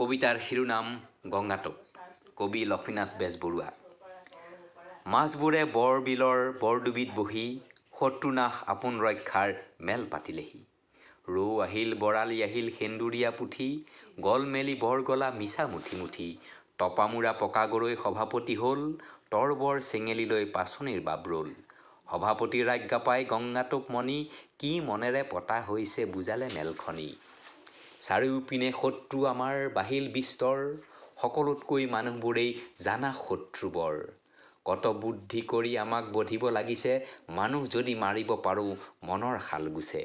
কবিতাৰ শিৰোনাম গংগাটোপ কবি লক্ষ্মীনাথ বেজবৰুৱা মাছবোৰে বৰ বিলৰ বৰডুবিত বহি শত্ৰুনাশ আপোন ৰক্ষাৰ মেল পাতিলেহি ৰৌ আহিল বৰালি আহিল সেন্দুৰীয়া পুঠি গল মেলি বৰ গলা মিছা মুঠি মুঠি টপামোৰা পকা গৰৈ সভাপতি হ'ল তৰ বৰ চেঙেলিলৈ পাচনিৰ বাবৰল সভাপতি আজ্ঞা পাই গংগাটোপ মণি কি মনেৰে পতা হৈছে বুজালে মেলখনি চাৰিওপিনে শত্ৰু আমাৰ বাহিল বিস্তৰ সকলোতকৈ মানুহবোৰেই জানা শত্ৰুবৰ কত বুদ্ধি কৰি আমাক বধিব লাগিছে মানুহ যদি মাৰিব পাৰোঁ মনৰ শাল গুচে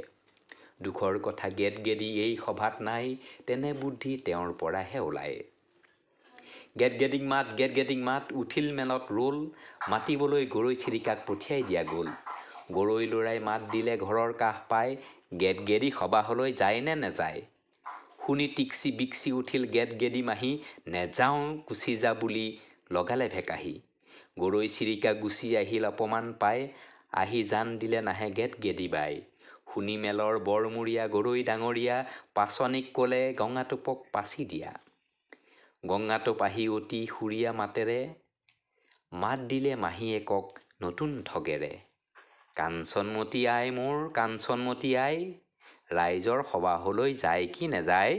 দুখৰ কথা গেদ গেদি এই সভাত নাই তেনে বুদ্ধি তেওঁৰ পৰাহে ওলায় গেদ গেদিং মাত গেদ গেদিং মাত উঠিল মেলত ৰ'ল মাতিবলৈ গৰৈ চিৰিকাক পঠিয়াই দিয়া গ'ল গৰৈ ল'ৰাই মাত দিলে ঘৰৰ কাষ পায় গেদ গেদি সবাহলৈ যায় নে নেযায় শুনি টিক্সি বিক্সি উঠিল গেদ গেদি মাহি নেযাওঁ গুচি যা বুলি লগালে ভেকাহি গৰৈ চিৰিকা গুচি আহিল অপমান পাই আহি জান দিলে নাহে গেদ গেদি বাই শুনি মেলৰ বৰমূৰীয়া গৰৈ ডাঙৰীয়া পাচনিক ক'লে গংগাটোপক পাচি দিয়া গংগাটোপ আহি অতি সুৰীয়া মাতেৰে মাত দিলে মাহীয়েকক নতুন ঠগেৰে কাঞ্চনমতী আই মোৰ কাঞ্চনমতী আই ৰাইজৰ সবাহলৈ যায় কি নেযায়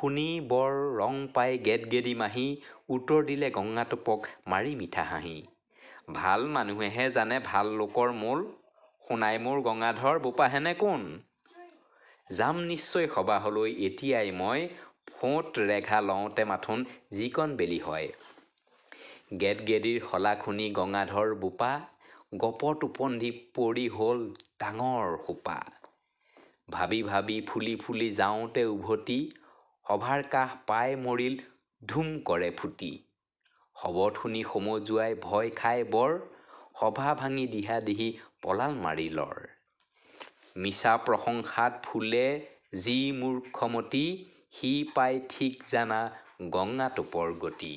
শুনি বৰ ৰং পাই গেদগেদি মাহী উত্তৰ দিলে গংগাটোপক মাৰি মিঠা হাঁহি ভাল মানুহেহে জানে ভাল লোকৰ মূল শুনাই মোৰ গংগাধৰ বোপাহেনে কোন যাম নিশ্চয় সবাহলৈ এতিয়াই মই ফোঁত ৰেঘা লওঁতে মাথোন যিকণ বেলি হয় গেদ গেদগেদিৰ শলা শুনি গংগাধৰ বোপা গপত উপন্ধি পৰি হ'ল ডাঙৰ সোপা ভাবি ভাবি ফুলি ফুলি যাওঁতে উভতি সভাৰ কাহ পাই মৰিল ধুম কৰে ফুটি শবত শুনি সমজুৱাই ভয় খাই বৰ সভা ভাঙি দিহা দিহি পলাল মাৰি লৰ মিছা প্ৰশংসাত ফুলে যি মূৰ্খমতী সি পাই ঠিক জানা গংগা টোপৰ গতি